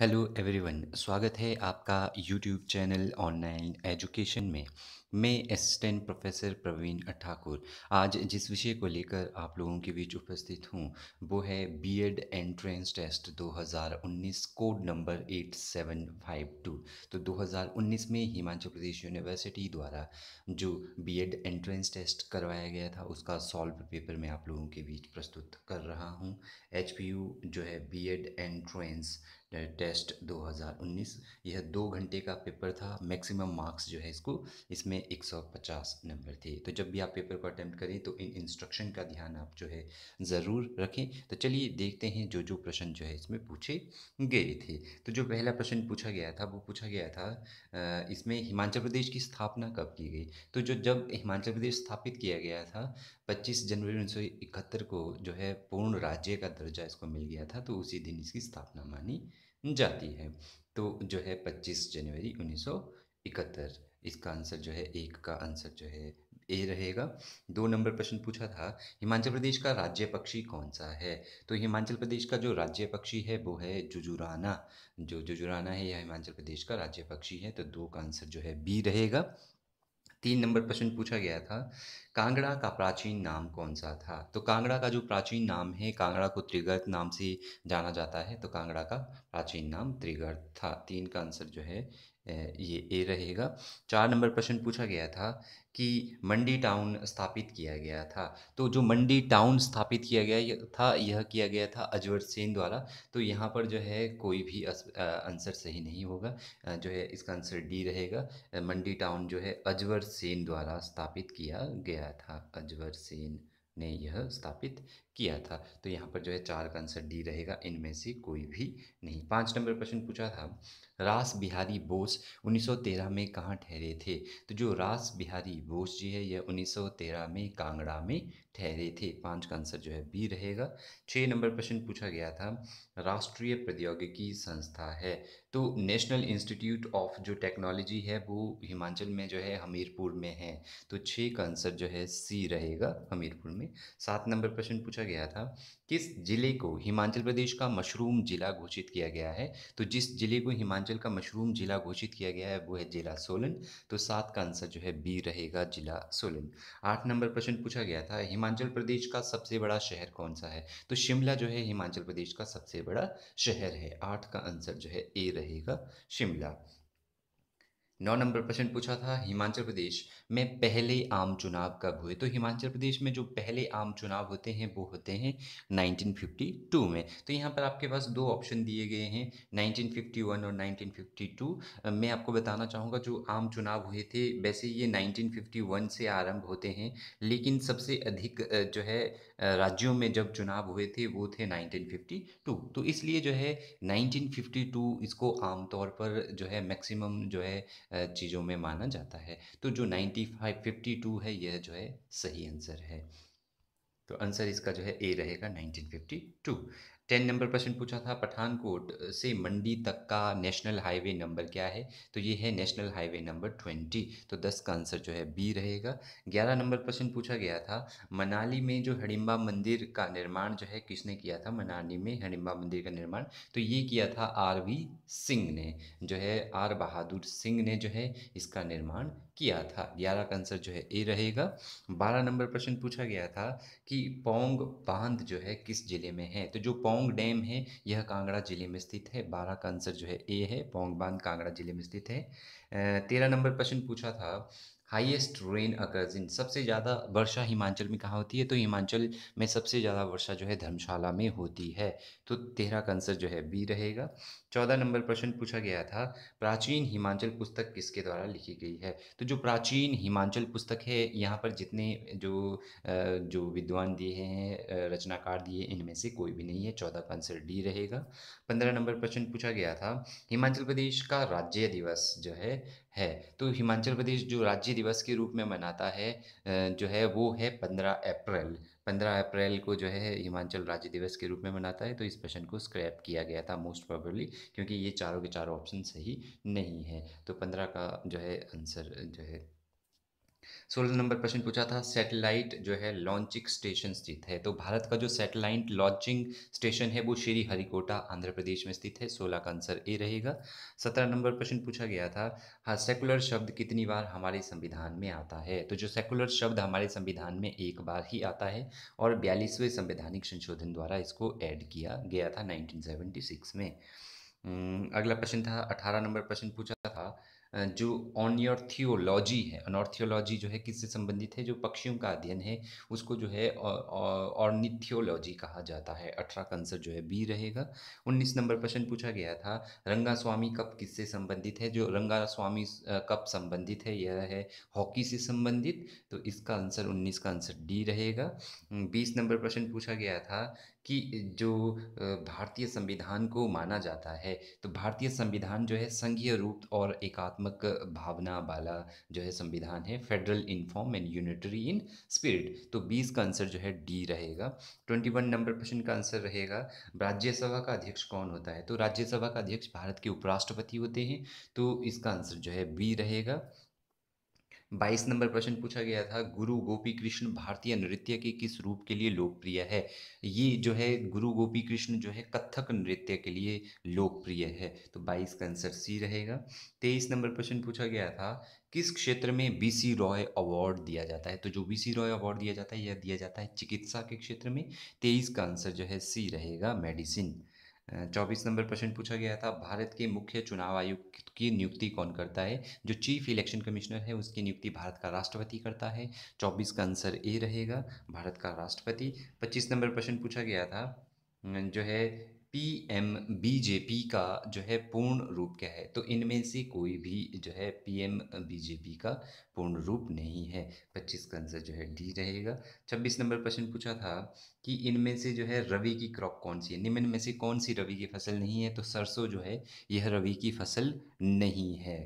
hello everyone स्वागत है आपका यूट्यूब चैनल ऑनलाइन एजुकेशन में मैं असिस्टेंट प्रोफेसर प्रवीण ठाकुर आज जिस विषय को लेकर आप लोगों के बीच उपस्थित हूँ वो है B Ed entrance test 2019 code number 8752 तो 2019 में हिमाचल प्रदेश यूनिवर्सिटी द्वारा जो बीएड एंट्रेंस टेस्ट करवाया गया था उसका सॉल्व पेपर मैं आप लोगों के बीच प्रस्तुत कर रहा हूँ एच जो है बी एड एंट्रेंस टेस्ट 2019 यह दो घंटे का पेपर था मैक्सिमम मार्क्स जो है इसको इसमें 150 नंबर थे तो जब भी आप पेपर को अटैम्प्ट करें तो इन इंस्ट्रक्शन का ध्यान आप जो है ज़रूर रखें तो चलिए देखते हैं जो जो प्रश्न जो है इसमें पूछे गए थे तो जो पहला प्रश्न पूछा गया था वो पूछा गया था इसमें हिमाचल प्रदेश की स्थापना कब की गई तो जो जब हिमाचल प्रदेश स्थापित किया गया था पच्चीस जनवरी उन्नीस को जो है पूर्ण राज्य का दर्जा इसको मिल गया था तो उसी दिन इसकी स्थापना मानी जाती है तो जो है 25 जनवरी 1971 इसका आंसर जो है एक का आंसर जो है ए रहेगा दो नंबर प्रश्न पूछा था हिमाचल प्रदेश का राज्य पक्षी कौन सा है तो हिमाचल प्रदेश का जो राज्य पक्षी है वो है जुजुराना जो जुजुराना है यह हिमाचल प्रदेश का राज्य पक्षी है तो दो का आंसर जो है बी रहेगा तीन नंबर क्वेश्चन पूछा गया था कांगड़ा का प्राचीन नाम कौन सा था तो कांगड़ा का जो प्राचीन नाम है कांगड़ा को त्रिगर्त नाम से जाना जाता है तो कांगड़ा का प्राचीन नाम त्रिगर्त था तीन का आंसर जो है ये ए रहेगा चार नंबर प्रश्न पूछा गया था कि मंडी टाउन स्थापित किया गया था तो जो मंडी टाउन स्थापित किया गया था यह किया गया था अजवर सेन द्वारा तो यहाँ पर जो है कोई भी आंसर सही नहीं होगा जो है इसका आंसर डी रहेगा मंडी टाउन जो है अजवर सेन द्वारा स्थापित किया गया था अजवर सेन ने यह स्थापित किया था तो यहाँ पर जो है चार का आंसर डी रहेगा इनमें से कोई भी नहीं पाँच नंबर प्रश्न पूछा था रास बिहारी बोस 1913 में कहाँ ठहरे थे तो जो रास बिहारी बोस जी है यह 1913 में कांगड़ा में ठहरे थे पाँच का आंसर जो है बी रहेगा छः नंबर प्रश्न पूछा गया था राष्ट्रीय प्रौद्योगिकी संस्था है तो नेशनल इंस्टीट्यूट ऑफ जो टेक्नोलॉजी है वो हिमाचल में जो है हमीरपुर में है तो छः का आंसर जो है सी रहेगा हमीरपुर में सात नंबर प्रश्न पूछा गया था किस जिले को हिमाचल प्रदेश का मशरूम जिला घोषित किया गया है तो जिस जिले को हिमाचल का मशरूम जिला घोषित किया गया है वो है जिला सोलन तो सात का आंसर जो है बी रहेगा जिला सोलन आठ नंबर प्रश्न पूछा गया था हिमाचल प्रदेश का सबसे बड़ा शहर कौन सा है तो शिमला जो है हिमाचल प्रदेश का सबसे बड़ा शहर है आठ का आंसर जो है ए रहेगा शिमला नौ नंबर प्रश्न पूछा था हिमाचल प्रदेश में पहले आम चुनाव कब हुए तो हिमाचल प्रदेश में जो पहले आम चुनाव होते हैं वो होते हैं 1952 में तो यहाँ पर आपके पास दो ऑप्शन दिए गए हैं 1951 और 1952 मैं आपको बताना चाहूँगा जो आम चुनाव हुए थे वैसे ये 1951 से आरंभ होते हैं लेकिन सबसे अधिक जो है राज्यों में जब चुनाव हुए थे वो थे नाइनटीन तो इसलिए जो है नाइनटीन इसको आमतौर पर जो है मैक्सिमम जो है चीज़ों में माना जाता है तो जो nineteen thirty five fifty two है यह जो है सही आंसर है तो आंसर इसका जो है ए रहेगा 1952 टेन नंबर प्रश्न पूछा था पठानकोट से मंडी तक का नेशनल हाईवे नंबर क्या है तो ये है नेशनल हाईवे नंबर 20 तो 10 का आंसर जो है बी रहेगा ग्यारह नंबर प्रश्न पूछा गया था मनाली में जो हडिम्बा मंदिर का निर्माण जो है किसने किया था मनाली में हडिम्बा मंदिर का निर्माण तो ये किया था आर वी सिंह ने जो है आर बहादुर सिंह ने जो है इसका निर्माण किया था ग्यारह का आंसर जो है ए रहेगा बारह नंबर प्रश्न पूछा गया था कि पोंग बांध जो है किस जिले में है तो जो पोंग डैम है यह कांगड़ा जिले में स्थित है बारह का आंसर जो है ए है पोंग बांध कांगड़ा जिले में स्थित है तेरह नंबर प्रश्न पूछा था हाईएस्ट रेन अकर्स इन सबसे ज़्यादा वर्षा हिमाचल में कहाँ होती है तो हिमाचल में सबसे ज़्यादा वर्षा जो है धर्मशाला में होती है तो तेरह का आंसर जो है बी रहेगा चौदह नंबर प्रश्न पूछा गया था प्राचीन हिमाचल पुस्तक किसके द्वारा लिखी गई है तो जो प्राचीन हिमाचल पुस्तक है यहाँ पर जितने जो जो विद्वान दिए हैं रचनाकार दिए इनमें से कोई भी नहीं है चौदह का आंसर डी रहेगा पंद्रह नंबर प्रश्न पूछा गया था हिमाचल प्रदेश का राज्य दिवस जो है है तो हिमाचल प्रदेश जो राज्य दिवस के रूप में मनाता है जो है वो है पंद्रह अप्रैल पंद्रह अप्रैल को जो है हिमाचल राज्य दिवस के रूप में मनाता है तो इस प्रश्न को स्क्रैप किया गया था मोस्ट प्रॉबली क्योंकि ये चारों के चारों ऑप्शन सही नहीं है तो पंद्रह का जो है आंसर जो है सोलह नंबर प्रश्न पूछा था सैटेलाइट जो है लॉन्चिंग स्टेशन स्थित है तो भारत का जो सैटेलाइट लॉन्चिंग स्टेशन है वो श्री हरिकोटा आंध्र प्रदेश में स्थित है सोलह का आंसर ए रहेगा सत्रह नंबर प्रश्न पूछा गया था हाँ सेकुलर शब्द कितनी बार हमारे संविधान में आता है तो जो सेकुलर शब्द हमारे संविधान में एक बार ही आता है और बयालीसवें संवैधानिक संशोधन द्वारा इसको ऐड किया गया था नाइनटीन में अगला प्रश्न था अठारह नंबर प्रश्न पूछा था जो ऑनियोर्थियोलॉजी है ऑनॉर्थियोलॉजी जो है किससे संबंधित है जो पक्षियों का अध्ययन है उसको जो है ऑर्निथियोलॉजी कहा जाता है अठारह का आंसर जो है बी रहेगा उन्नीस नंबर प्रश्न पूछा गया था रंगा स्वामी कप किससे संबंधित है जो रंगा स्वामी कप संबंधित है यह है हॉकी से संबंधित तो इसका आंसर उन्नीस का आंसर डी रहेगा बीस नंबर प्रश्न पूछा गया था कि जो भारतीय संविधान को माना जाता है तो भारतीय संविधान जो है संघीय रूप और एकात्मक भावना वाला जो है संविधान है federal in form and unitary in spirit तो बीस का आंसर जो है डी रहेगा ट्वेंटी वन नंबर क्वेश्चन का आंसर रहेगा राज्यसभा का अध्यक्ष कौन होता है तो राज्यसभा का अध्यक्ष भारत के उपराष्ट्रपति होते हैं तो इसका आंसर जो है बी रहेगा बाईस नंबर प्रश्न पूछा गया था गुरु गोपी कृष्ण भारतीय नृत्य के किस रूप के लिए लोकप्रिय है ये जो है गुरु गोपी कृष्ण जो है कथक नृत्य के लिए लोकप्रिय है तो बाईस का आंसर सी रहेगा तेईस नंबर प्रश्न पूछा गया था किस क्षेत्र में बी सी रॉय अवार्ड दिया जाता है तो जो बी सी रॉय अवार्ड दिया जाता है यह दिया जाता है चिकित्सा के क्षेत्र में तेईस का आंसर जो है सी रहेगा मेडिसिन चौबीस नंबर प्रश्न पूछा गया था भारत के मुख्य चुनाव आयुक्त की नियुक्ति कौन करता है जो चीफ इलेक्शन कमिश्नर है उसकी नियुक्ति भारत का राष्ट्रपति करता है चौबीस का आंसर ए रहेगा भारत का राष्ट्रपति पच्चीस नंबर प्रश्न पूछा गया था जो है P M B J P का जो है पूर्ण रूप क्या है तो इनमें से कोई भी जो है P M B J P का पूर्ण रूप नहीं है पच्चीस का आंसर जो है डी रहेगा छब्बीस नंबर प्रश्न पूछा था कि इनमें से जो है रवि की क्रॉप कौन सी है निम्न में से कौन सी रवि की फसल नहीं है तो सरसों जो है यह रवि की फसल नहीं है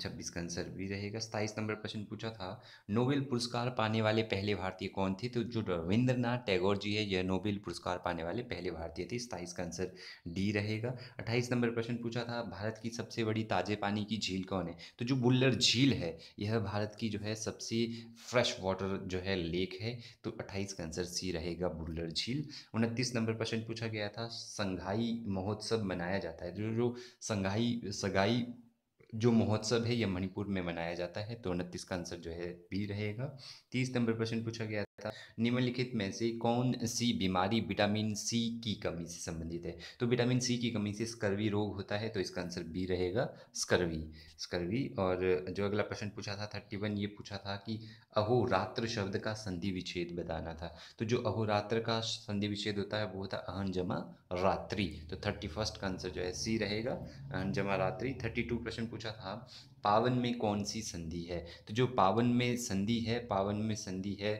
छब्बीस का आंसर भी रहेगा सताईस नंबर प्रश्न पूछा था नोबेल पुरस्कार पाने वाले पहले भारतीय कौन थे तो जो रविंद्रनाथ टैगोर जी है यह नोबेल पुरस्कार पाने वाले पहले भारतीय थे सताइस का आंसर डी रहेगा अट्ठाईस नंबर प्रश्न पूछा था भारत की सबसे बड़ी ताजे पानी की झील कौन है तो जो बुल्लर झील है यह भारत की जो है सबसे फ्रेश वाटर जो है लेक है तो अट्ठाईस का आंसर सी रहेगा बुल्लर झील उनतीस नंबर प्रश्न पूछा गया था संघाई महोत्सव मनाया जाता है जो जो संघाई सगाई जो महोत्सव है यह मणिपुर में मनाया जाता है तो उनतीस का आंसर जो है बी रहेगा तीस नंबर प्रश्न पूछा गया था निम्नलिखित में से कौन सी बीमारी विटामिन सी की कमी से संबंधित है तो विटामिन सी की कमी से स्कर्वी रोग होता है तो इसका आंसर बी रहेगा स्कर्वी स्कर्वी और जो अगला प्रश्न पूछा था थर्टी वन ये पूछा था कि अहोरात्र शब्द का संधि विच्छेद बताना था तो जो अहोरात्र का संधि विच्छेद होता है वो होता है अहन जमा रात्रि तो थर्टी फर्स्ट का आंसर जो है सी रहेगा अहन जमा रात्रि थर्टी टू प्रश्न पूछा था पावन में कौन सी संधि है तो जो पावन में संधि है पावन में संधि है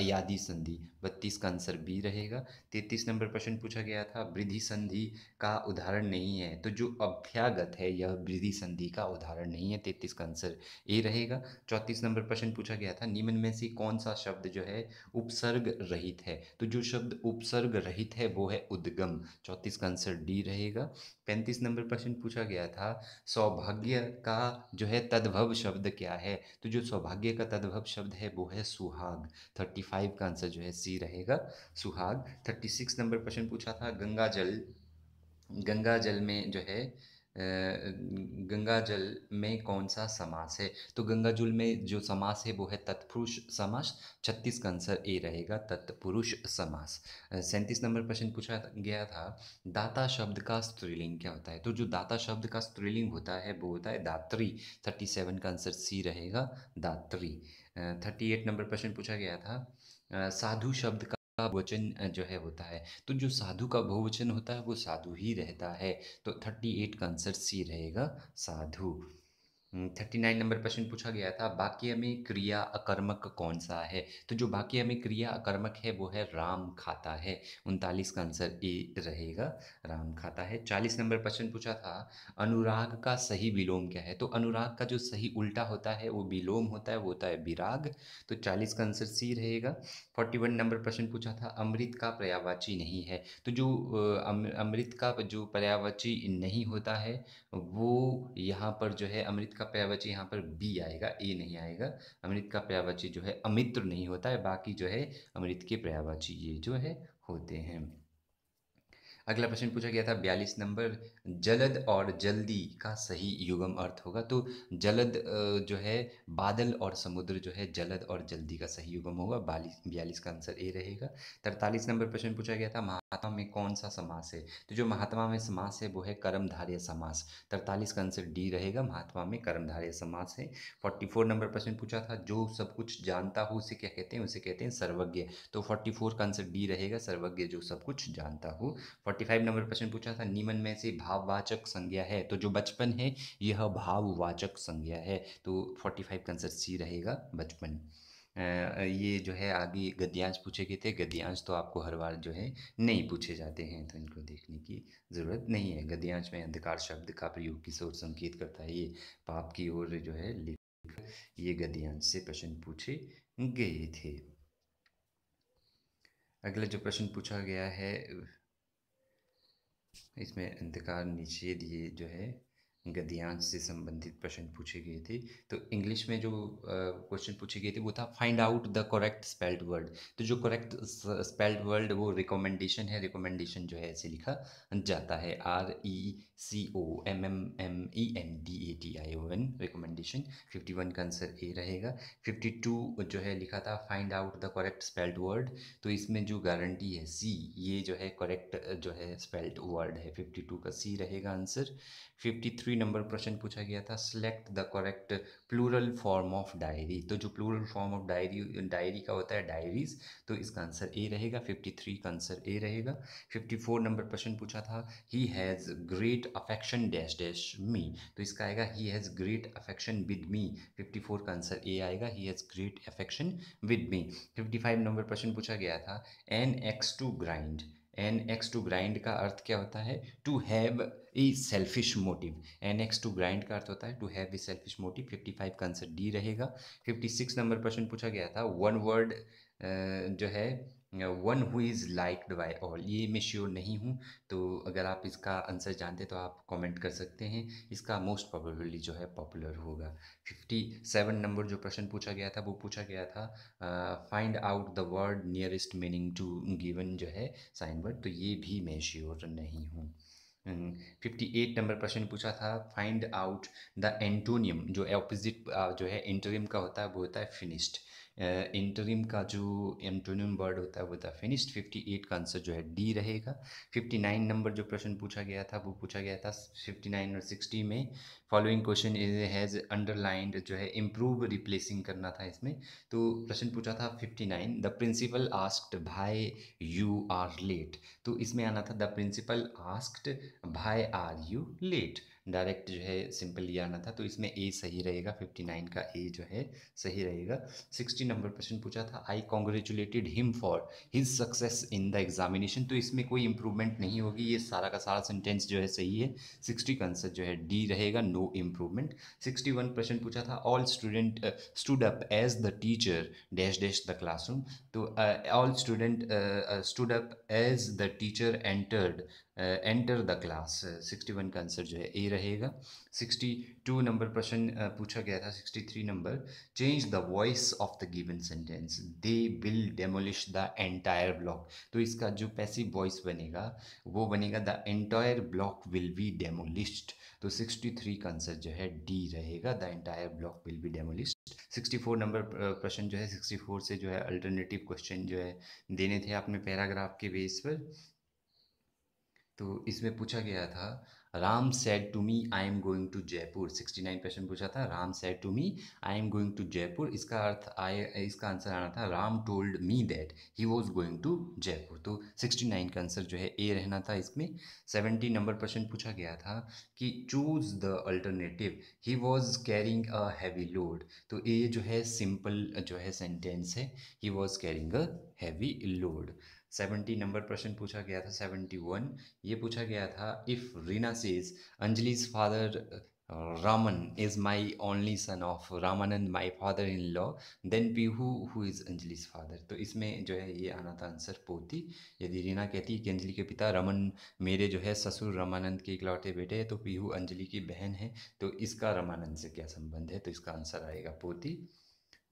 अयादि संधि बत्तीस का आंसर बी रहेगा तैतीस नंबर प्रश्न पूछा गया था वृद्धि संधि का उदाहरण नहीं है तो जो अभ्यागत है यह वृद्धि संधि का उदाहरण नहीं है तैतीस का आंसर ए रहेगा चौंतीस नंबर प्रश्न पूछा गया था निम्न में से कौन सा शब्द जो है उपसर्ग रहित है तो जो शब्द उपसर्ग रहित है वो है उद्गम चौंतीस का आंसर डी रहेगा पैंतीस नंबर प्रश्न पूछा गया था सौभाग्य का जो है तद्भव शब्द क्या है तो जो सौभाग्य का तद्भव शब्द है वो है सुहाग थर्टी फाइव का आंसर जो है सी सी रहेगा सुहाग थर्टी सिक्स नंबर प्रश्न पूछा था गंगा जल गंगा जल में जो है गंगा जल में कौन सा समास है तो गंगा जल में जो समास है वो है तत्पुरुष समास छत्तीस का आंसर ए रहेगा तत्पुरुष समास सैंतीस नंबर प्रश्न पूछा गया था दाता शब्द का स्त्रीलिंग क्या होता है तो जो दाता शब्द का स्त्रीलिंग होता है वो होता है दात्री थर्टी सेवन का आंसर सी रहेगा दात्री थर्टी एट नंबर प्रश्न पूछा गया था साधु शब्द का वचन जो है होता है तो जो साधु का बहुवचन होता है वो साधु ही रहता है तो थर्टी एट का आंसर सी रहेगा साधु हम्म, थर्टी नाइन नंबर प्रश्न पूछा गया था वाक्य में क्रिया अकर्मक कौन सा है तो जो वाक्य में क्रिया अकर्मक है वो है राम खाता है उनतालीस का आंसर ए रहेगा राम खाता है चालीस नंबर प्रश्न पूछा था अनुराग का सही विलोम क्या है तो अनुराग का जो सही उल्टा होता है वो विलोम होता है वो होता है विराग तो चालीस का आंसर सी रहेगा फोर्टी वन नंबर प्रश्न पूछा था अमृत का पर्यावाची नहीं है तो जो अमृत का जो पर्यावाची नहीं होता है वो यहाँ पर जो है अमृत का पर्यायवाची यहाँ पर बी आएगा ए नहीं आएगा अमृत का पर्यायवाची जो है अमित्र नहीं होता है बाकी जो है अमृत के पर्यायवाची ये जो है होते हैं अगला प्रश्न पूछा गया था बयालीस नंबर जलद और जल्दी का सही युगम अर्थ होगा तो जलद जो है बादल और समुद्र जो है जलद और जल्दी का सही युगम होगा बालीस बयालीस का आंसर ए रहेगा तरतालीस नंबर प्रश्न पूछा गया था महात्मा में कौन सा समास है तो जो महात्मा में समास है वो है कर्मधार्य समास तरतालीस का आंसर डी रहेगा महात्मा में कर्मधार्य समास है फोर्टी फोर नंबर प्रश्न पूछा था जो सब कुछ जानता हो उसे क्या कहते हैं उसे कहते हैं सर्वज्ञ तो फोर्टी फोर का आंसर डी रहेगा सर्वज्ञ जो सब कुछ जानता हो फोर्टी फाइव नंबर प्रश्न पूछा था निमन में से भाव भाववाचक संज्ञा है तो जो बचपन है यह भाववाचक संज्ञा है तो फोर्टी फाइव का आंसर सी रहेगा बचपन ये जो है आगे गद्यांश पूछे गए थे गद्यांश तो आपको हर बार जो है नहीं पूछे जाते हैं तो इनको देखने की ज़रूरत नहीं है गद्यांश में अंधकार शब्द का प्रयोग किस ओर संकेत करता है ये पाप की ओर जो है ये गद्यांश से प्रश्न पूछे गए थे अगला जो प्रश्न पूछा गया है इसमें अंधकार नीचे दिए जो है गद्यांश से संबंधित प्रश्न पूछे गए थे तो इंग्लिश में जो क्वेश्चन पूछे गए थे वो था find out the correct spelled word तो जो करेक्ट स्पेल्ड वर्ड वो रिकमेंडेशन है रिकमेंडेशन जो है ऐसे लिखा जाता है R E e C O M M M E N D A T I O N recommendation fifty one का आंसर ए रहेगा फिफ्टी टू जो है लिखा था find out the correct spelled word तो इसमें जो गारंटी है सी ये जो है करेक्ट जो है स्पेल्ड वर्ड है फिफ्टी टू का सी रहेगा आंसर फिफ्टी थ्री नंबर प्रश्न पूछा गया था select the correct plural form of diary तो जो plural form of diary diary का होता है डायरीज तो इसका आंसर ए रहेगा फिफ्टी थ्री का आंसर ए रहेगा फिफ्टी फोर नंबर प्रश्न पूछा था he has great affection dash dash me तो इसका आएगा he has great affection with me fifty four का आंसर ए आएगा he has great affection with me fifty five number प्रश्न पूछा गया था an axe to grind an axe to grind का अर्थ क्या होता है to have a selfish motive an axe to grind का अर्थ होता है to have a selfish motive fifty five का आंसर डी रहेगा फिफ्टी सिक्स नंबर क्वेश्चन पूछा गया था वन वर्ड जो है one who is liked by all ये मैं श्योर नहीं हूँ तो अगर आप इसका आंसर जानते तो आप कमेंट कर सकते हैं इसका मोस्ट प्रोबेबली जो है पॉपुलर होगा फिफ्टी सेवन नंबर जो प्रश्न पूछा गया था वो पूछा गया था find out the word nearest meaning to given जो है साइन वर्ड तो ये भी मैं श्योर नहीं हूँ फिफ्टी एट नंबर प्रश्न पूछा था फाइंड आउट द एंटोनियम जो अपोजिट जो है एंटोनियम का होता है वो होता है फिनिश्ड इंटरिम का जो एंटोनियम वर्ड होता है वो था फिनिश्ड फिफ्टी एट का आंसर जो है डी रहेगा फिफ्टी नाइन नंबर जो प्रश्न पूछा गया था वो पूछा गया था फिफ्टी नाइन और सिक्सटी में following question is has underlined जो है इम्प्रूव रिप्लेसिंग करना था इसमें तो प्रश्न पूछा था fifty nine the principal asked why you are late तो इसमें आना था the principal asked why are you late direct जो है सिंपल ये आना था तो इसमें ए सही रहेगा फिफ्टी नाइन का ए जो है सही रहेगा सिक्सटी नंबर क्वेश्चन पूछा था I congratulated him for his success in the examination तो इसमें कोई इंप्रूवमेंट नहीं होगी ये सारा का सारा सेंटेंस जो है सही है सिक्सटी का आंसर जो है डी रहेगा no improvement sixty one question पूछा था all student stood up as the teacher dash dash the classroom तो all student stood up as the teacher entered enter the class sixty one का answer जो है A रहेगा sixty two number प्रश्न पूछा गया था sixty three number change the voice of the given sentence they will demolish the entire block तो इसका जो पैसिव वॉइस बनेगा वो बनेगा the entire block will be demolished तो सिक्सटी थ्री का आंसर जो है डी रहेगा the entire block will be demolished sixty four number प्रश्न जो है सिक्सटी फोर से जो है अल्टरनेटिव क्वेश्चन जो है देने थे आपने पैराग्राफ के बेस पर तो इसमें पूछा गया था Ram said to me I am going to Jaipur sixty nine question पूछा था Ram said to me I am going to Jaipur इसका अर्थ आए इसका आंसर आना था Ram told me that he was going to Jaipur तो सिक्सटी नाइन का आंसर जो है ए रहना था इसमें सेवेंटी नंबर क्वेश्चन पूछा गया था कि choose the alternative he was carrying a heavy load तो ये जो है सिंपल जो है सेंटेंस है he was carrying a heavy load seventy number प्रश्न पूछा गया था सेवेंटी वन ये पूछा गया था if Reena says Anjali's father Raman is my only son of Ramanand my father in law then Pihu who is Anjali's father तो इसमें जो है ये आना था आंसर पोती यदि रीना कहती है कि अंजलि के पिता रमन मेरे जो है ससुर रामानंद के इकलौते बेटे हैं तो पीहू अंजलि की बहन है तो इसका रामानंद से क्या संबंध है तो इसका आंसर आएगा पोती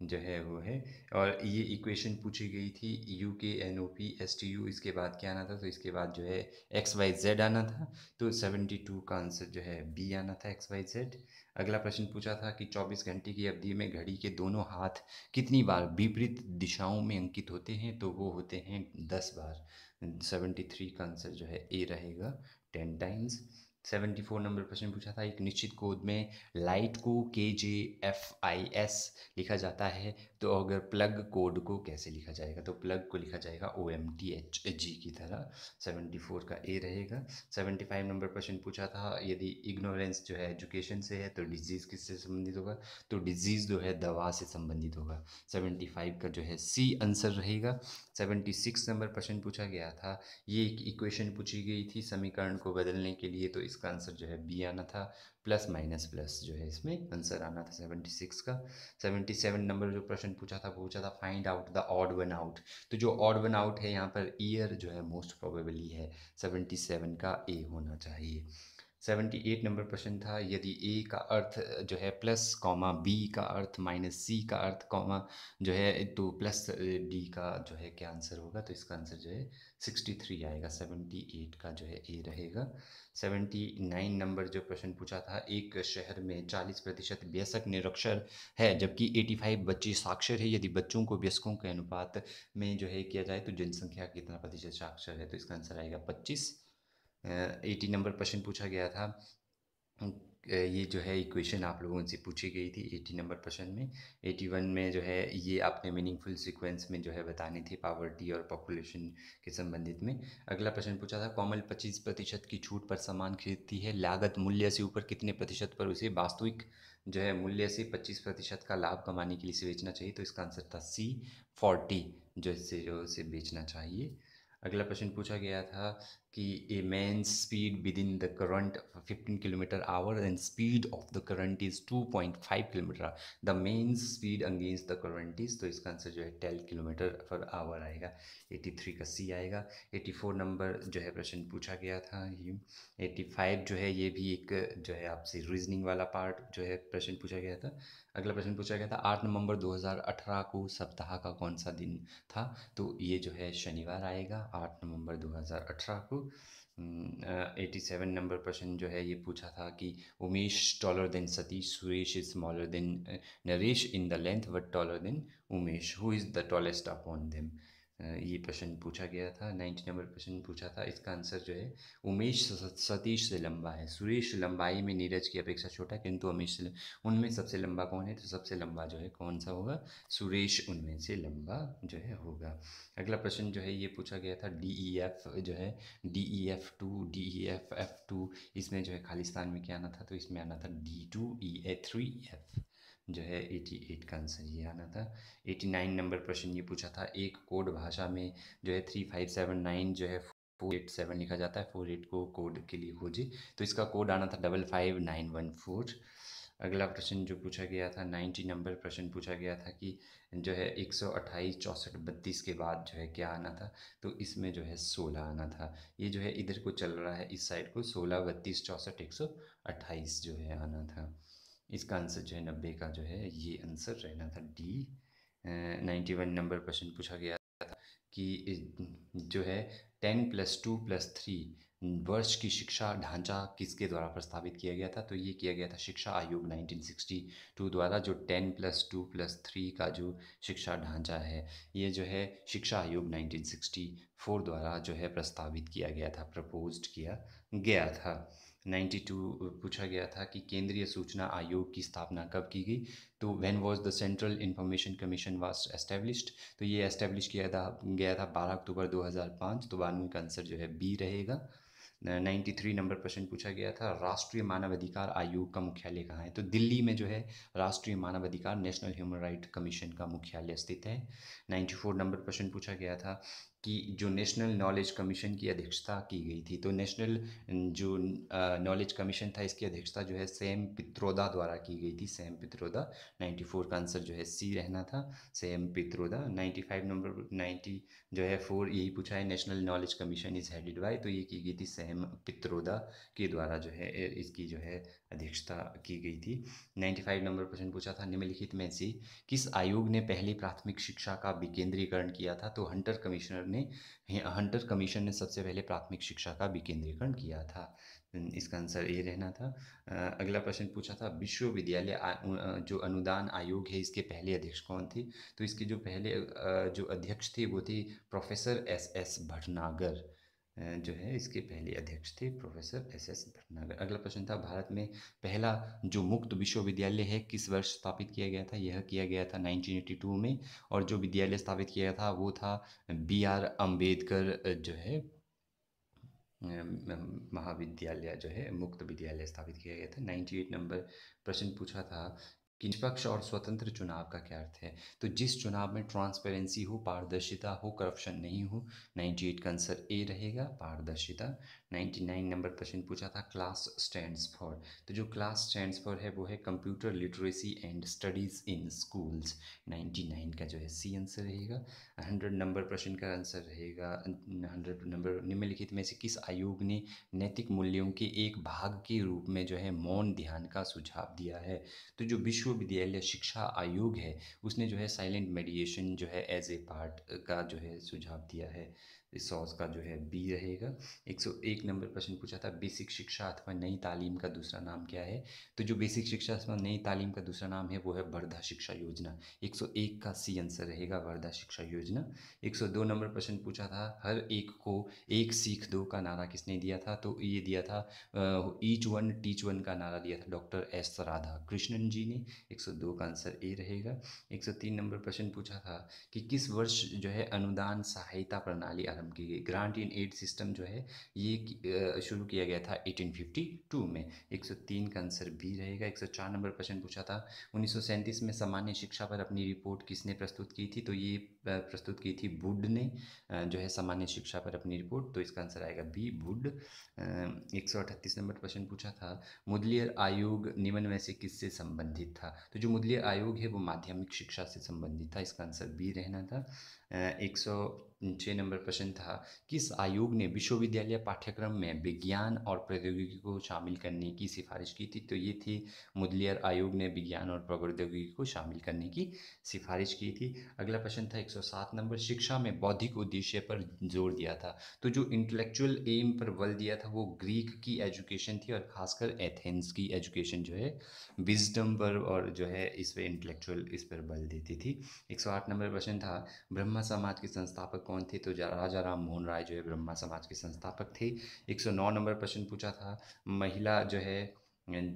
जो है वो है और ये इक्वेशन पूछी गई थी U K N O P S T U इसके बाद क्या आना था तो इसके बाद जो है एक्स वाई जेड आना था तो सेवेंटी टू का आंसर जो है बी आना था एक्स वाई जेड अगला प्रश्न पूछा था कि चौबीस घंटे की अवधि में घड़ी के दोनों हाथ कितनी बार विपरीत दिशाओं में अंकित होते हैं तो वो होते हैं दस बार सेवेंटी थ्री का आंसर जो है ए रहेगा ten times seventy four number प्रश्न पूछा था एक निश्चित कोड में लाइट को के जे एफ आई एस लिखा जाता है तो अगर प्लग कोड को कैसे लिखा जाएगा तो प्लग को लिखा जाएगा O M T H G की तरह सेवेंटी फोर का ए रहेगा सेवेंटी फाइव नंबर प्रश्न पूछा था यदि इग्नोरेंस जो है एजुकेशन से है तो डिजीज़ किससे संबंधित होगा तो डिजीज़ जो है दवा से संबंधित होगा सेवेंटी फाइव का जो है सी आंसर रहेगा सेवेंटी सिक्स नंबर प्रश्न पूछा गया था ये एक इक्वेशन पूछी गई थी समीकरण को बदलने के लिए तो इस इसका आंसर जो है बी आना था प्लस माइनस प्लस जो है इसमें आंसर आना था सेवेंटी सिक्स का सेवेंटी सेवन नंबर जो प्रश्न पूछा था पूछा था find out the odd one out तो जो ऑड वन आउट है यहाँ पर ईयर जो है मोस्ट प्रोबेबली है सेवेंटी सेवन का ए होना चाहिए सेवेंटी एट नंबर प्रश्न था यदि ए का अर्थ जो है प्लस कॉमा बी का अर्थ माइनस सी का अर्थ कॉमा जो है तो प्लस डी का जो है क्या आंसर होगा तो इसका आंसर जो है सिक्सटी थ्री आएगा सेवेंटी एट का जो है ए रहेगा सेवेंटी नाइन नंबर जो प्रश्न पूछा था एक शहर में चालीस प्रतिशत व्यसक निरक्षर है जबकि एटी फाइव बच्चे साक्षर है यदि बच्चों को व्यस्कों के अनुपात में जो है किया जाए तो जनसंख्या कितना प्रतिशत साक्षर है तो इसका आंसर आएगा पच्चीस एटी नंबर प्रश्न पूछा गया था ये जो है इक्वेशन आप लोगों से पूछी गई थी एटी नंबर प्रश्न में एटी वन में जो है ये आपने मीनिंगफुल सीक्वेंस में जो है बतानी थी पावर्टी और पॉपुलेशन के संबंधित में अगला प्रश्न पूछा था कॉमल पच्चीस प्रतिशत की छूट पर सामान खरीदती है लागत मूल्य से ऊपर कितने प्रतिशत पर उसे वास्तविक जो है मूल्य से पच्चीस प्रतिशत का लाभ कमाने के लिए इसे बेचना चाहिए तो इसका आंसर था सी फोर्टी जो इससे जो इसे बेचना चाहिए अगला प्रश्न पूछा गया था कि a man speed within the current 15 kilometre hour and speed of the current is 2.5 kilometre the man speed against the current is तो इसका आंसर जो है 10 किलोमीटर पर आवर आएगा 83 का सी आएगा 84 नंबर जो है प्रश्न पूछा गया था एटी फाइव जो है ये भी एक जो है आपसे रीजनिंग वाला पार्ट जो है प्रश्न पूछा गया था अगला प्रश्न पूछा गया था आठ नवंबर 2018 को सप्ताह का कौन सा दिन था तो ये जो है शनिवार आएगा आठ नवंबर 2018 को हम्म, एटी सेवन नंबर प्रश्न जो है ये पूछा था कि Umesh taller than Satish Suresh is smaller than Naresh in the length but taller than Umesh who is the tallest upon them ये प्रश्न पूछा गया था नाइन्टी नंबर प्रश्न पूछा था इसका आंसर जो है उमेश सतीश से लंबा है सुरेश लंबाई में नीरज की अपेक्षा छोटा किंतु उमेश से उनमें सबसे लंबा कौन है तो सबसे लंबा जो है कौन सा होगा सुरेश उनमें से लंबा जो है होगा अगला प्रश्न जो है ये पूछा गया था डी ई एफ जो है D E F two D E F F two इसमें जो है खालिस्तान में क्या आना था तो इसमें आना था D two E A three F जो है 88 का आंसर ये आना था 89 नंबर प्रश्न ये पूछा था एक कोड भाषा में जो है 3579 जो है फोर एट सेवन लिखा जाता है फोर एट को कोड के लिए जी तो इसका कोड आना था double five nine one four अगला प्रश्न जो पूछा गया था नाइन्टी नंबर प्रश्न पूछा गया था कि जो है एक सौ अट्ठाईस चौंसठ बत्तीस के बाद जो है क्या आना था तो इसमें जो है सोलह आना था ये जो है इधर को चल रहा है इस साइड को सोलह बत्तीस चौंसठ एक सौ अट्ठाईस जो है आना था इसका आंसर जो है नब्बे का जो है ये आंसर रहना था D ninety one number question पूछा गया था कि जो है ten plus two plus three वर्ष की शिक्षा ढांचा किसके द्वारा प्रस्तावित किया गया था तो ये किया गया था शिक्षा आयोग 1962 द्वारा जो ten plus two plus three का जो शिक्षा ढांचा है ये जो है शिक्षा आयोग 1964 द्वारा जो है प्रस्तावित किया गया था प्रपोज्ड किया गया था 92 पूछा गया था कि केंद्रीय सूचना आयोग की स्थापना कब की गई तो when was the central information commission was established तो ये एस्टेब्लिश किया था गया था 12 अक्टूबर 2005 तो बारहवीं का आंसर जो है बी रहेगा 93 नंबर प्रश्न पूछा गया था राष्ट्रीय मानवाधिकार आयोग का मुख्यालय कहाँ है तो दिल्ली में जो है राष्ट्रीय मानवाधिकार नेशनल ह्यूमन राइट कमीशन का मुख्यालय स्थित है 94 नंबर प्रश्न पूछा गया था की जो नेशनल नॉलेज कमीशन की अध्यक्षता की गई थी तो नेशनल जो नॉलेज कमीशन था इसकी अध्यक्षता जो है सेम पित्रोदा द्वारा की गई थी सेम पित्रोदा 94 का आंसर जो है सी रहना था सेम पित्रोदा 95 नंबर 90 जो है फोर यही पूछा है national knowledge commission is headed by तो ये की गई थी सेम पित्रोदा के द्वारा जो है इसकी जो है अध्यक्षता की गई थी नाइन्टी नंबर क्वेश्चन पूछा था निम्नलिखित में से किस आयोग ने पहली प्राथमिक शिक्षा का विकेंद्रीकरण किया था तो हंटर कमिश्नर ने हंटर कमीशन ने सबसे पहले प्राथमिक शिक्षा का विकेंद्रीकरण किया था इसका आंसर ये रहना था अगला प्रश्न पूछा था विश्वविद्यालय जो अनुदान आयोग है इसके पहले अध्यक्ष कौन थे तो इसके जो पहले जो अध्यक्ष थे वो थे प्रोफेसर एस एस भटनागर जो है इसके पहले अध्यक्ष थे प्रोफेसर एस एस भटनागर अगला प्रश्न था भारत में पहला जो मुक्त विश्वविद्यालय है किस वर्ष स्थापित किया गया था यह किया गया था 1982 में और जो विद्यालय स्थापित किया था वो था बी आर अम्बेडकर जो है महाविद्यालय जो है मुक्त विद्यालय स्थापित किया गया था 98 नंबर प्रश्न पूछा था कि निष्पक्ष और स्वतंत्र चुनाव का क्या अर्थ है तो जिस चुनाव में ट्रांसपेरेंसी हो पारदर्शिता हो करप्शन नहीं हो नाइन्टी एट का आंसर ए रहेगा पारदर्शिता नाइन्टी नाइन नंबर क्वेश्चन पूछा था क्लास स्टैंड्स फॉर तो जो क्लास स्टैंड्स फॉर है वो है computer literacy and studies in schools ninety nine का जो है सी आंसर रहेगा हंड्रेड नंबर प्रश्न का आंसर रहेगा हंड्रेड नंबर निम्नलिखित में से किस आयोग ने नैतिक मूल्यों के एक भाग के रूप में जो है मौन ध्यान का सुझाव दिया है तो जो विश्वविद्यालय शिक्षा आयोग है उसने जो है साइलेंट मेडिएशन जो है एज ए पार्ट का जो है सुझाव दिया है सॉस तो का जो है बी रहेगा एक सौ एक एक नंबर प्रश्न पूछा था बेसिक शिक्षा अथवा नई तालीम का दूसरा नाम क्या है तो जो बेसिक शिक्षा अथवा नई तालीम का दूसरा नाम है वो है वर्धा शिक्षा योजना 101 का सी आंसर रहेगा वर्धा शिक्षा योजना 102 नंबर प्रश्न पूछा था हर एक को एक सीख दो का नारा किसने दिया था तो ये दिया था ईच वन टीच वन का नारा दिया था doctor S Radhakrishnan ji ने एक का आंसर ए रहेगा एक नंबर प्रश्न पूछा था कि किस वर्ष जो है अनुदान सहायता प्रणाली आरंभ की गई ग्रांट इन एड सिस्टम जो है ये शुरू किया गया था 1852 में 103 का आंसर बी रहेगा 104 नंबर क्वेश्चन पूछा था उन्नीस में सामान्य शिक्षा पर अपनी रिपोर्ट किसने प्रस्तुत की थी तो ये प्रस्तुत की थी बुड ने जो है सामान्य शिक्षा पर अपनी रिपोर्ट तो इसका आंसर आएगा बी बुड एक नंबर क्वेश्चन पूछा था मुदलियर आयोग निम्न में से किससे संबंधित था तो जो मुदलियर आयोग है वो माध्यमिक शिक्षा से संबंधित था इसका आंसर बी रहना था एक सौ छः नंबर प्रश्न था किस आयोग ने विश्वविद्यालय पाठ्यक्रम में विज्ञान और प्रौद्योगिकी को शामिल करने की सिफारिश की थी तो ये थी मुदलियर आयोग ने विज्ञान और प्रौद्योगिकी को शामिल करने की सिफारिश की थी अगला प्रश्न था 107 नंबर शिक्षा में बौद्धिक उद्देश्य पर जोर दिया था तो जो इंटेलेक्चुअल एम पर बल दिया था वो ग्रीक की एजुकेशन थी और खासकर एथेंस की एजुकेशन जो है विजडम पर और जो है इस पर इंटेलेक्चुअल इस पर बल देती थी एक नंबर प्रश्न था ब्रह्मा ब्रह्मा समाज के संस्थापक कौन थे तो राजा राम मोहन राय जो है ब्रह्मा समाज के संस्थापक थे 109 नंबर प्रश्न पूछा था महिला जो है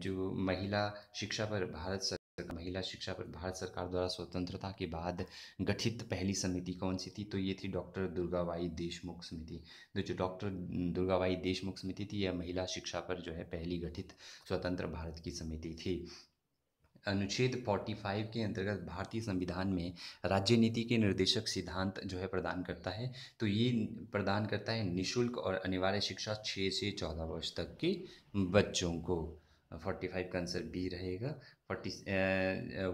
जो महिला शिक्षा पर भारत सर... महिला शिक्षा पर भारत सरकार द्वारा स्वतंत्रता के बाद गठित पहली समिति कौन सी थी तो ये थी डॉक्टर दुर्गाबाई देशमुख समिति तो जो डॉक्टर दुर्गाबाई देशमुख समिति थी यह महिला शिक्षा पर जो है पहली गठित स्वतंत्र भारत की समिति थी अनुच्छेद 45 के अंतर्गत भारतीय संविधान में राज्य नीति के निर्देशक सिद्धांत जो है प्रदान करता है तो ये प्रदान करता है निशुल्क और अनिवार्य शिक्षा छः से चौदह वर्ष तक के बच्चों को 45 का आंसर बी रहेगा फोर्टी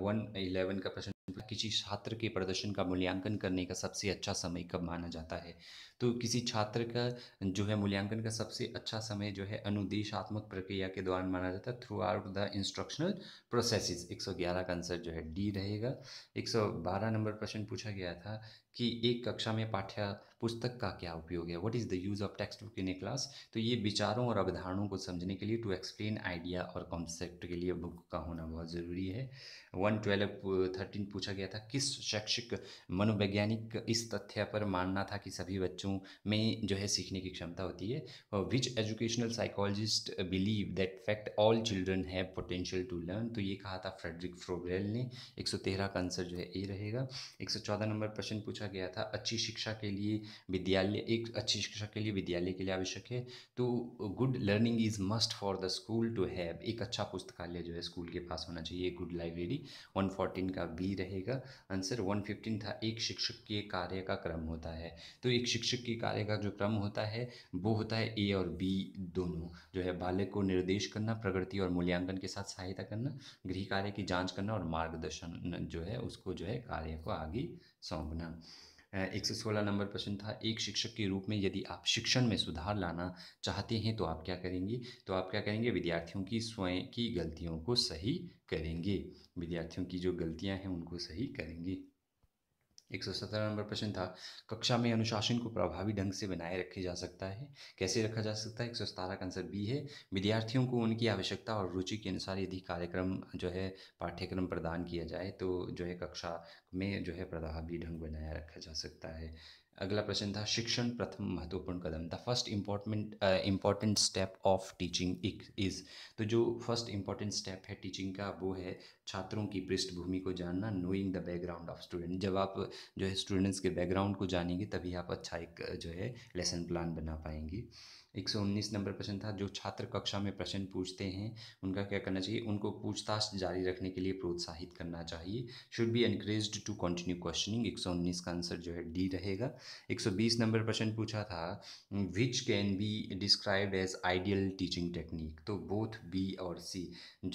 वन इलेवन का प्रश्न मतलब किसी छात्र के प्रदर्शन का मूल्यांकन करने का सबसे अच्छा समय कब माना जाता है तो किसी छात्र का जो है मूल्यांकन का सबसे अच्छा समय जो है अनुदेशात्मक प्रक्रिया के दौरान माना जाता है throughout the instructional processes 111 का आंसर जो है डी रहेगा 112 नंबर प्रश्न पूछा गया था कि एक कक्षा में पाठ्य पुस्तक का क्या उपयोग है what is the use of text book in a class तो ये विचारों और अवधारणों को समझने के लिए टू एक्सप्लेन आइडिया और कॉन्सेप्ट के लिए बुक का होना बहुत ज़रूरी है वन ट्वेल्व थर्टीन पूछा गया था किस शैक्षिक मनोवैज्ञानिक इस तथ्य पर मानना था कि सभी बच्चों में जो है सीखने की क्षमता होती है which educational psychologist believe that fact all children have potential to learn तो ये कहा था फ्रेडरिक फ्रोबरेल ने एक का आंसर जो है ए रहेगा एक नंबर प्रश्न पूछा पूछा गया था अच्छी शिक्षा के लिए विद्यालय एक अच्छी शिक्षा के लिए विद्यालय के लिए आवश्यक है तो good learning is must for the school to have एक अच्छा पुस्तकालय जो है स्कूल के पास होना चाहिए गुड लाइब्रेरी वन फोर्टीन का बी रहेगा आंसर वन फिफ्टीन था एक शिक्षक के कार्य का क्रम होता है तो एक शिक्षक के कार्य का जो क्रम होता है वो होता है ए और बी दोनों जो है बालक को निर्देश करना प्रगति और मूल्यांकन के साथ सहायता करना गृह कार्य की जांच करना और मार्गदर्शन जो है उसको जो है कार्य को आगे सौंपना एक सौ सोलह नंबर प्रश्न था एक शिक्षक के रूप में यदि आप शिक्षण में सुधार लाना चाहते हैं तो आप क्या करेंगे तो आप क्या करेंगे विद्यार्थियों की स्वयं की गलतियों को सही करेंगे विद्यार्थियों की जो गलतियां हैं उनको सही करेंगे एक सौ सत्रह नंबर प्रश्न था कक्षा में अनुशासन को प्रभावी ढंग से बनाए रखे जा सकता है कैसे रखा जा सकता है एक सौ सतारह का आंसर बी है विद्यार्थियों को उनकी आवश्यकता और रुचि के अनुसार यदि कार्यक्रम जो है पाठ्यक्रम प्रदान किया जाए तो जो है कक्षा में जो है प्रभावी ढंग बनाया रखा जा सकता है अगला प्रश्न था शिक्षण प्रथम महत्वपूर्ण कदम the first importment important step of teaching is तो जो फर्स्ट इम्पॉर्टेंट स्टेप है टीचिंग का वो है छात्रों की पृष्ठभूमि को जानना knowing the background of student जब आप जो है स्टूडेंट्स के बैकग्राउंड को जानेंगे तभी आप अच्छा एक जो है लेसन प्लान बना पाएंगे एक सौ उन्नीस नंबर प्रश्न था जो छात्र कक्षा में प्रश्न पूछते हैं उनका क्या करना चाहिए उनको पूछताछ जारी रखने के लिए प्रोत्साहित करना चाहिए should be encourage to continue questioning एक सौ उन्नीस का आंसर जो है डी रहेगा एक सौ बीस नंबर प्रश्न पूछा था which can be described as ideal teaching technique तो बोथ बी और सी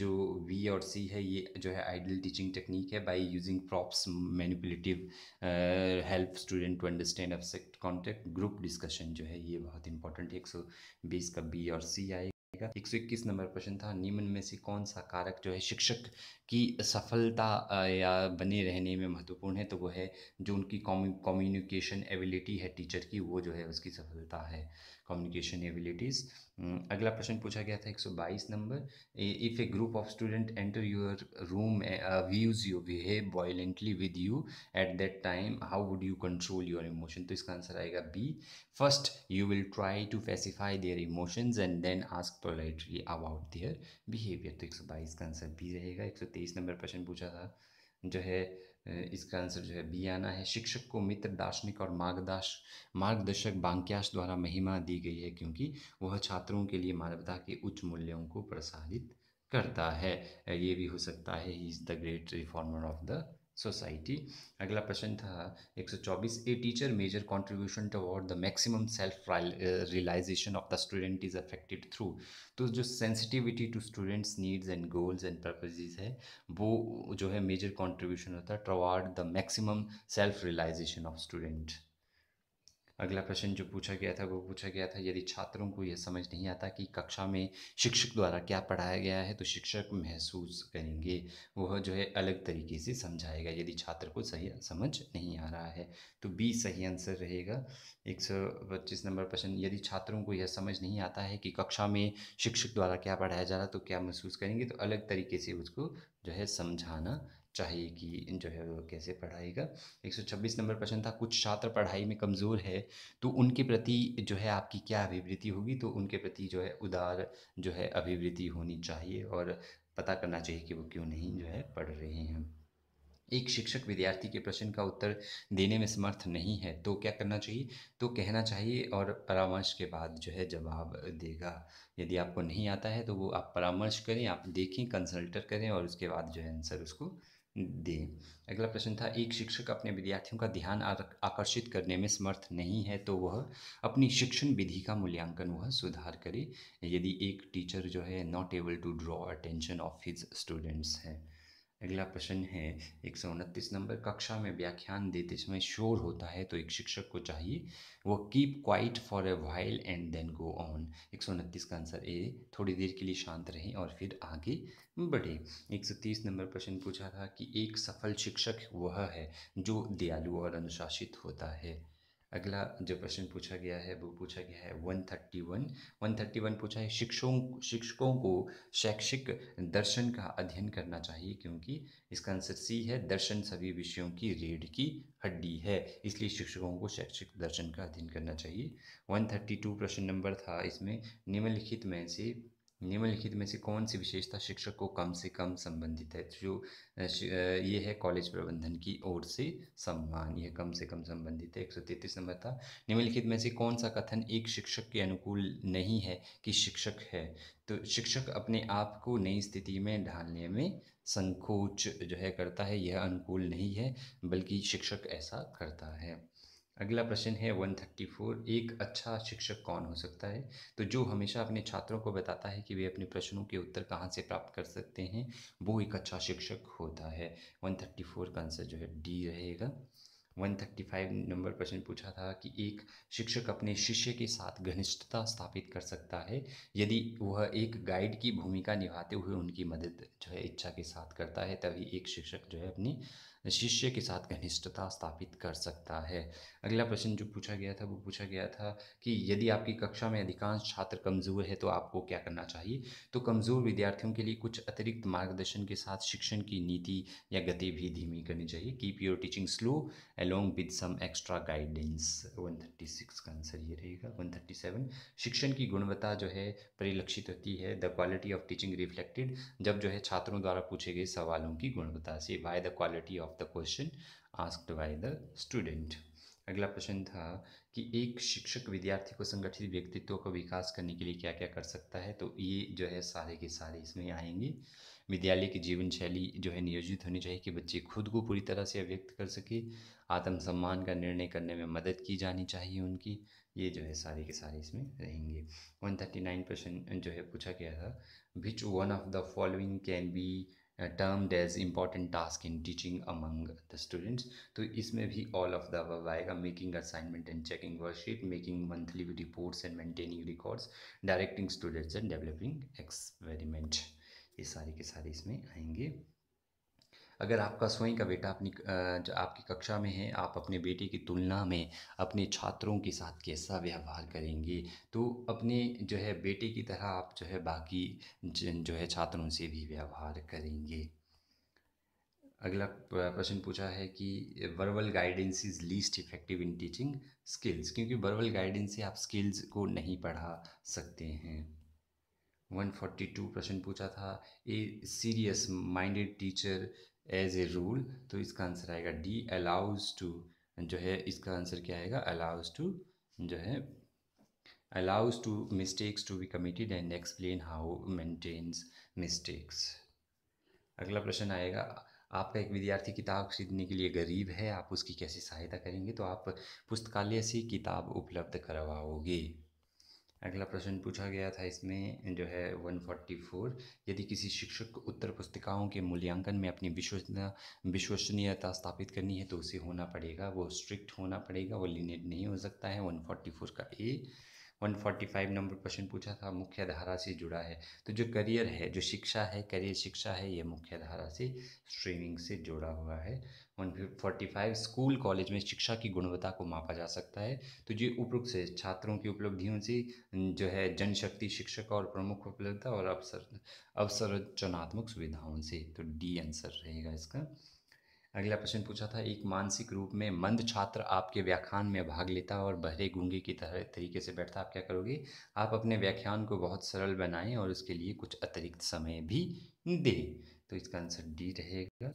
जो बी और सी है ये जो है आइडियल टीचिंग टेक्निक है by using props manipulative help student to understand abstract contact group discussion जो है ये बहुत इंपॉर्टेंट है एक सौ बीस का बी और सी आएगा आएगा एक सौ इक्कीस नंबर प्रश्न था निम्न में से कौन सा कारक जो है शिक्षक की सफलता या बने रहने में महत्वपूर्ण है तो वो है जो उनकी कम्युनिकेशन एबिलिटी है टीचर की वो जो है उसकी सफलता है कम्युनिकेशन एबिलिटीज़ hmm, अगला प्रश्न पूछा गया था 122 number if a group of student enter your room views you behave violently with you at that time how would you control your emotion तो इसका आंसर आएगा B first you will try to pacify their emotions and then ask politely about their behaviour तो 122 का answer B रहेगा 123 number प्रश्न पूछा था जो है इसका आंसर जो है बी आना है शिक्षक को मित्र दार्शनिक और मार्गदाश मार्गदर्शक बांक्याश द्वारा महिमा दी गई है क्योंकि वह छात्रों के लिए मानवता के उच्च मूल्यों को प्रसारित करता है ये भी हो सकता है he is the great reformer of the society अगला प्रश्न था 124 A teacher major contribution toward the maximum self realisation of the student is affected through तो जो sensitivity to students needs and goals and purposes है वो जो है major contribution होता है toward the maximum self realisation of student अगला प्रश्न जो पूछा गया था वो पूछा गया था यदि छात्रों को यह समझ नहीं आता कि कक्षा में शिक्षक द्वारा क्या पढ़ाया गया है तो शिक्षक महसूस करेंगे वह जो है अलग तरीके से समझाएगा यदि छात्र को सही समझ नहीं आ रहा है तो बी सही आंसर रहेगा एक सौ पच्चीस नंबर प्रश्न यदि छात्रों को यह समझ नहीं आता है कि कक्षा में शिक्षक द्वारा क्या पढ़ाया जा रहा तो क्या महसूस करेंगे तो अलग तरीके से उसको जो है समझाना चाहिए कि जो है वो कैसे पढ़ाएगा 126 नंबर प्रश्न था कुछ छात्र पढ़ाई में कमज़ोर है तो उनके प्रति जो है आपकी क्या अभिवृत्ति होगी तो उनके प्रति जो है उदार जो है अभिवृत्ति होनी चाहिए और पता करना चाहिए कि वो क्यों नहीं जो है पढ़ रहे हैं एक शिक्षक विद्यार्थी के प्रश्न का उत्तर देने में समर्थ नहीं है तो क्या करना चाहिए तो कहना चाहिए और परामर्श के बाद जो है जवाब देगा यदि आपको नहीं आता है तो वो आप परामर्श करें आप देखें कंसल्टर करें और उसके बाद जो है आंसर उसको दें अगला प्रश्न था एक शिक्षक अपने विद्यार्थियों का ध्यान आकर्षित करने में समर्थ नहीं है तो वह अपनी शिक्षण विधि का मूल्यांकन वह सुधार करे यदि एक टीचर जो है not able to draw attention of his students है अगला प्रश्न है एक सौ उनतीस नंबर कक्षा में व्याख्यान देते समय शोर होता है तो एक शिक्षक को चाहिए वो keep quiet for a while and then go on एक सौ उनतीस का आंसर ए थोड़ी देर के लिए शांत रहें और फिर आगे बढ़े एक सौ तीस नंबर प्रश्न पूछा था कि एक सफल शिक्षक वह है जो दयालु और अनुशासित होता है अगला जो प्रश्न पूछा गया है वो पूछा गया है 131 131 पूछा है शिक्षकों शिक्षकों को शैक्षिक दर्शन का अध्ययन करना चाहिए क्योंकि इसका आंसर सी है दर्शन सभी विषयों की रीढ़ की हड्डी है इसलिए शिक्षकों को शैक्षिक दर्शन का अध्ययन करना चाहिए 132 प्रश्न नंबर था इसमें निम्नलिखित में से निम्नलिखित में से कौन सी विशेषता शिक्षक को कम से कम संबंधित है तो जो ये है कॉलेज प्रबंधन की ओर से सम्मान यह कम से कम संबंधित है एक सौ तैतीस नंबर था निम्नलिखित में से कौन सा कथन एक शिक्षक के अनुकूल नहीं है कि शिक्षक है तो शिक्षक अपने आप को नई स्थिति में ढालने में संकोच जो है करता है यह अनुकूल नहीं है बल्कि शिक्षक ऐसा करता है अगला प्रश्न है 134 एक अच्छा शिक्षक कौन हो सकता है तो जो हमेशा अपने छात्रों को बताता है कि वे अपने प्रश्नों के उत्तर कहाँ से प्राप्त कर सकते हैं वो एक अच्छा शिक्षक होता है 134 का आंसर जो है डी रहेगा 135 नंबर प्रश्न पूछा था कि एक शिक्षक अपने शिष्य के साथ घनिष्ठता स्थापित कर सकता है यदि वह एक गाइड की भूमिका निभाते हुए उनकी मदद जो है इच्छा के साथ करता है तभी एक शिक्षक जो है अपनी शिष्य के साथ घनिष्ठता स्थापित कर सकता है अगला प्रश्न जो पूछा गया था वो पूछा गया था कि यदि आपकी कक्षा में अधिकांश छात्र कमज़ोर है तो आपको क्या करना चाहिए तो कमज़ोर विद्यार्थियों के लिए कुछ अतिरिक्त मार्गदर्शन के साथ शिक्षण की नीति या गति भी धीमी करनी चाहिए keep your teaching slow along with some extra guidance one का आंसर ये रहेगा वन शिक्षण की गुणवत्ता जो है परिलक्षित होती है the quality of teaching reflected जब जो है छात्रों द्वारा पूछे गए सवालों की गुणवत्ता से by the quality of the question asked by the student अगला प्रश्न था कि एक शिक्षक विद्यार्थी को संगठित व्यक्तित्व का विकास करने के लिए क्या क्या कर सकता है तो ये जो है सारे के सारे इसमें आएंगे विद्यालय की जीवन शैली जो है नियोजित होनी चाहिए कि बच्चे खुद को पूरी तरह से अभिव्यक्त कर सके आत्मसम्मान का निर्णय करने में मदद की जानी चाहिए उनकी ये जो है सारे के सारे इसमें रहेंगे वन थर्टी नाइन जो है पूछा गया था which one of the following can be termed as important task in teaching among the students तो इसमें भी ऑल ऑफ द अब आएगा making assignment and checking worksheet making monthly reports and maintaining records directing students and developing experiment ये सारे के सारे इसमें आएंगे अगर आपका स्वयं का बेटा अपनी आपकी कक्षा में है आप अपने बेटे की तुलना में अपने छात्रों के साथ कैसा व्यवहार करेंगे तो अपने जो है बेटे की तरह आप जो है बाकी जो है छात्रों से भी व्यवहार करेंगे अगला प्रश्न पूछा है कि verbal guidance is least effective in teaching skills क्योंकि वर्बल गाइडेंस से आप स्किल्स को नहीं पढ़ा सकते हैं 142 प्रश्न पूछा था a serious minded teacher as a rule तो इसका आंसर आएगा डी अलाउज टू जो है इसका आंसर क्या आएगा अलाउज टू जो है allows to mistakes to be committed and explain how maintains mistakes अगला प्रश्न आएगा आपका एक विद्यार्थी किताब खरीदने के लिए गरीब है आप उसकी कैसे सहायता करेंगे तो आप पुस्तकालय से किताब उपलब्ध करवाओगे अगला प्रश्न पूछा गया था इसमें जो है 144 यदि किसी शिक्षक को उत्तर पुस्तिकाओं के मूल्यांकन में अपनी विश्वसनीय विश्वसनीयता स्थापित करनी है तो उसे होना पड़ेगा वो स्ट्रिक्ट होना पड़ेगा वो लिनेट नहीं हो सकता है 144 का ए 145 नंबर क्वेश्चन पूछा था मुख्य धारा से जुड़ा है तो जो करियर है जो शिक्षा है करियर शिक्षा है ये मुख्य धारा से स्ट्रीमिंग से जुड़ा हुआ है 145 स्कूल कॉलेज में शिक्षा की गुणवत्ता को मापा जा सकता है तो ये उपरोक्त से छात्रों की उपलब्धियों से जो है जनशक्ति शिक्षक और प्रमुख उपलब्धता और अवसर अवसरचनात्मक सुविधाओं से तो डी आंसर रहेगा इसका अगला प्रश्न पूछा था एक मानसिक रूप में मंद छात्र आपके व्याख्यान में भाग लेता और बहरे गूंगे की तरह तरीके से बैठता आप क्या करोगे आप अपने व्याख्यान को बहुत सरल बनाएं और उसके लिए कुछ अतिरिक्त समय भी दें तो इसका आंसर डी रहेगा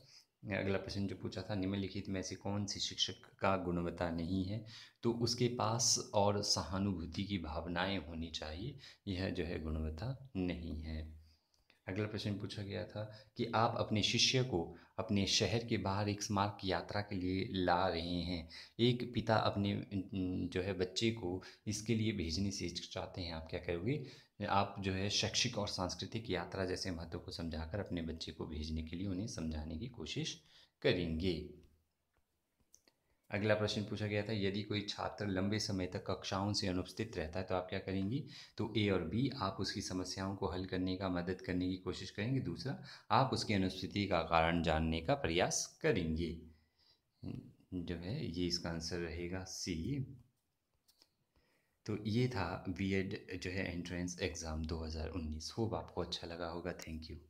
अगला प्रश्न जो पूछा था निम्नलिखित में से कौन सी शिक्षक का गुणवत्ता नहीं है तो उसके पास और सहानुभूति की भावनाएं होनी चाहिए यह जो है गुणवत्ता नहीं है अगला प्रश्न पूछा गया था कि आप अपने शिष्य को अपने शहर के बाहर एक स्मारक यात्रा के लिए ला रहे हैं एक पिता अपने जो है बच्चे को इसके लिए भेजने से चाहते हैं आप क्या करोगे आप जो है शैक्षिक और सांस्कृतिक यात्रा जैसे महत्व को समझाकर अपने बच्चे को भेजने के लिए उन्हें समझाने की कोशिश करेंगे अगला प्रश्न पूछा गया था यदि कोई छात्र लंबे समय तक कक्षाओं से अनुपस्थित रहता है तो आप क्या करेंगी तो ए और बी आप उसकी समस्याओं को हल करने का मदद करने की कोशिश करेंगे दूसरा आप उसकी अनुपस्थिति का कारण जानने का प्रयास करेंगे जो है ये इसका आंसर रहेगा सी तो ये था बी जो है एंट्रेंस एग्ज़ाम 2019 होप आपको अच्छा लगा होगा थैंक यू